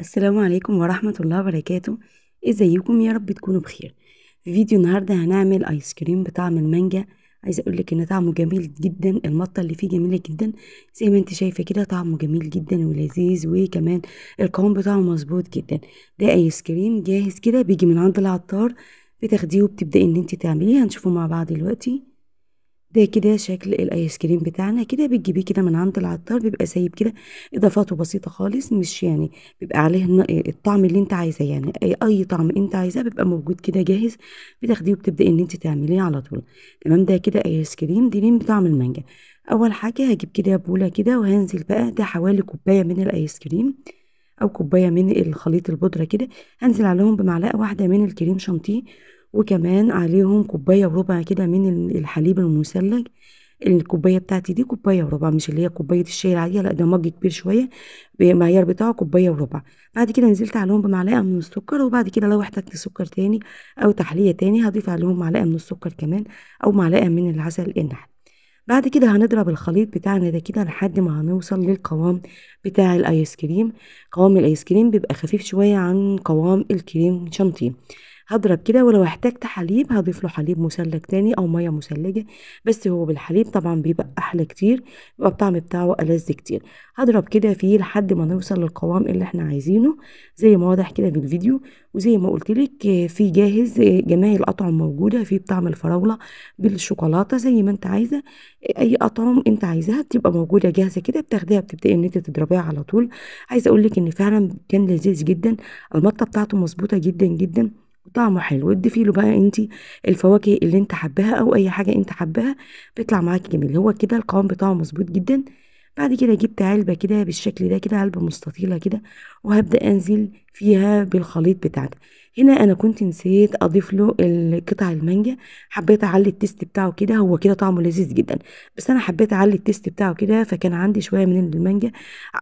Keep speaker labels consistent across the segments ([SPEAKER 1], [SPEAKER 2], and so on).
[SPEAKER 1] السلام عليكم ورحمة الله وبركاته ازيكم يا رب تكونوا بخير في فيديو النهاردة هنعمل ايس كريم بطعم المانجا عايزة اقولك ان طعمه جميل جدا المطة اللي فيه جميلة جدا زي ما انت شايفة كده طعمه جميل جدا ولذيذ وكمان القوام بتاعه مظبوط جدا ده ايس كريم جاهز كده بيجي من عند العطار بتاخديه وبتبدأي ان انت تعمليه هنشوفه مع بعض دلوقتي ده كده شكل الايس كريم بتاعنا كده بتجيبيه كده من عند العطار بيبقى سايب كده اضافاته بسيطه خالص مش يعني بيبقى عليه الطعم اللي انت عايزاه يعني اي اي طعم انت عايزاه بيبقى موجود كده جاهز بتاخديه وبتبداي ان انت تعمليه على طول تمام ده كده ايس كريم دي بطعم المانجا اول حاجه هجيب كده بوله كده وهنزل بقى ده حوالي كوبايه من الايس كريم او كوبايه من الخليط البودره كده هنزل عليهم بمعلقه واحده من الكريم شانتيه وكمان عليهم كوباية وربع كده من الحليب المثلج الكوباية بتاعتي دي كوباية وربع مش اللي هي كوباية الشاي العادية لا ده مج كبير شوية بمعيار بتاعه كوباية وربع بعد كده نزلت عليهم بمعلقة من السكر وبعد كده لو احتجت سكر تاني أو تحلية تاني هضيف عليهم معلقة من السكر كمان أو معلقة من العسل النحل بعد كده هنضرب الخليط بتاعنا ده كده لحد ما هنوصل للقوام بتاع الايس كريم قوام الايس كريم بيبقى خفيف شويه عن قوام الكريم شانتيه هضرب كده ولو احتاجت حليب هضيف له حليب مثلج تاني او ميه مثلجه بس هو بالحليب طبعا بيبقى احلى كتير بيبقى الطعم بتاعه ألذ كتير هضرب كده فيه لحد ما نوصل للقوام اللي احنا عايزينه زي ما واضح كده في الفيديو وزي ما قلت لك في جاهز جميع الاطعم موجوده في بطعم الفراوله بالشوكولاته زي ما انت عايزه اي اطعم انت عايزاها بتبقى موجوده جاهزه كده بتاخديها بتبداي ان انت تضربيها على طول عايزه اقول لك ان فعلا كان لذيذ جدا المطه بتاعته مظبوطه جدا جدا وطعمه حلو تضيفي له بقى انت الفواكه اللي انت حباها او اي حاجه انت حباها بيطلع معاكي جميل هو كده القوام بتاعه مظبوط جدا بعد كده جبت علبة كده بالشكل ده كده علبة مستطيلة كده وهبدأ أنزل فيها بالخليط بتاعتي هنا أنا كنت نسيت أضيف له قطع المانجا حبيت أعلي التيست بتاعه كده هو كده طعمه لذيذ جدا بس أنا حبيت أعلي التيست بتاعه كده فكان عندي شوية من المانجا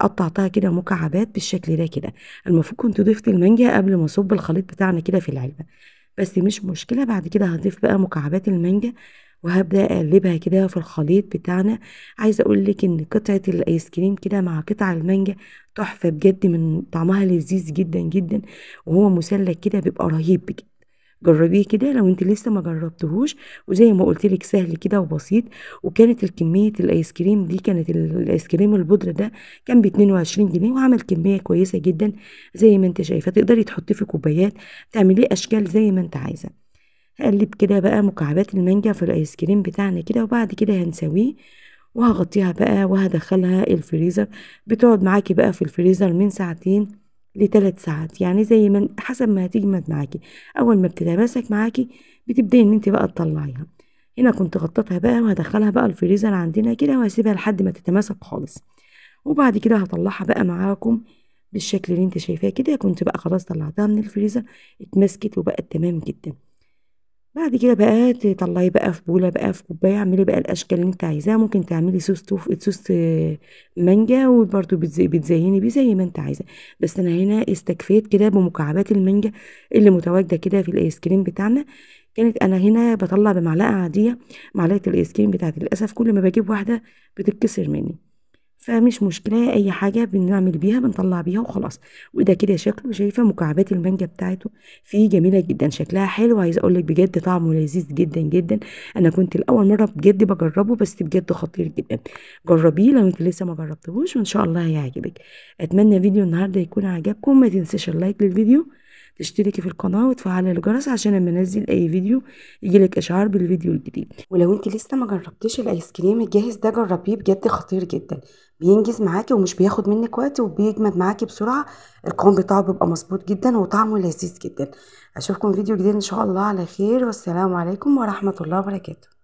[SPEAKER 1] قطعتها كده مكعبات بالشكل ده كده المفروض كنت ضفت المانجا قبل ما أصب الخليط بتاعنا كده في العلبة بس مش مشكلة بعد كده هضيف بقى مكعبات المانجا وهبدا اقلبها كده في الخليط بتاعنا عايزه اقول لك ان قطعه الايس كريم كده مع قطع المانجا تحفه بجد من طعمها لذيذ جدا جدا وهو مسلك كده بيبقى رهيب بجد جربيه كده لو انت لسه ما جربتهوش وزي ما قلت لك سهل كده وبسيط وكانت الكميه الايس كريم دي كانت الايس كريم البودره ده كان ب 22 جنيه وعمل كميه كويسه جدا زي ما انت شايفه تقدري تحطيه في كوبايات تعمليه اشكال زي ما انت عايزه هقلب كده بقى مكعبات المانجا في الايس كريم بتاعنا كده وبعد كده هنسويه وهغطيها بقى وهدخلها الفريزر بتقعد معاكي بقى في الفريزر من ساعتين لثلاث ساعات يعني زي ما حسب ما هتجمد معاكي اول ما بتتماسك معاكي بتبداي ان انت بقى تطلعيها هنا كنت غطيتها بقى وهدخلها بقى الفريزر عندنا كده وهسيبها لحد ما تتماسك خالص وبعد كده هطلعها بقى معاكم بالشكل اللي انت شايفاه كده كنت بقى خلاص طلعتها من الفريزر اتمسكت وبقت تمام جدا بعد كده بقى تطلعي بقى في بوله بقى في كوبايه اعملي بقى الاشكال اللي انت عايزاها ممكن تعملي صوص توف صوص مانجا وبرده بتزيني بيه زي ما انت عايزه بس انا هنا استكفيت كده بمكعبات المانجا اللي متواجده كده في الايس كريم بتاعنا كانت انا هنا بطلع بمعلقه عاديه معلقه الايس كريم بتاعتي للاسف كل ما بجيب واحده بتتكسر مني فمش مشكلة أي حاجة بنعمل بيها بنطلع بيها وخلاص وده كده شكله شايفة مكعبات المانجا بتاعته فيه جميلة جدا شكلها حلو عايزة أقولك بجد طعمه لذيذ جدا جدا أنا كنت الأول مرة بجد بجربه بس بجد خطير جدا جربيه لو أنت لسه ما جربتهوش وإن شاء الله هيعجبك أتمنى فيديو النهاردة يكون عجبكم ما تنسيش اللايك للفيديو تشتركي في القناه وتفعلي الجرس عشان لما انزل اي فيديو يجيلك اشعار بالفيديو الجديد ولو انت لسه ما جربتيش الايس كريم الجاهز ده جربيه بجد خطير جدا بينجز معاكي ومش بياخد منك وقت وبيجمد معاكي بسرعه القوام بتاعه بيبقى مظبوط جدا وطعمه لذيذ جدا اشوفكم فيديو جديد ان شاء الله على خير والسلام عليكم ورحمه الله وبركاته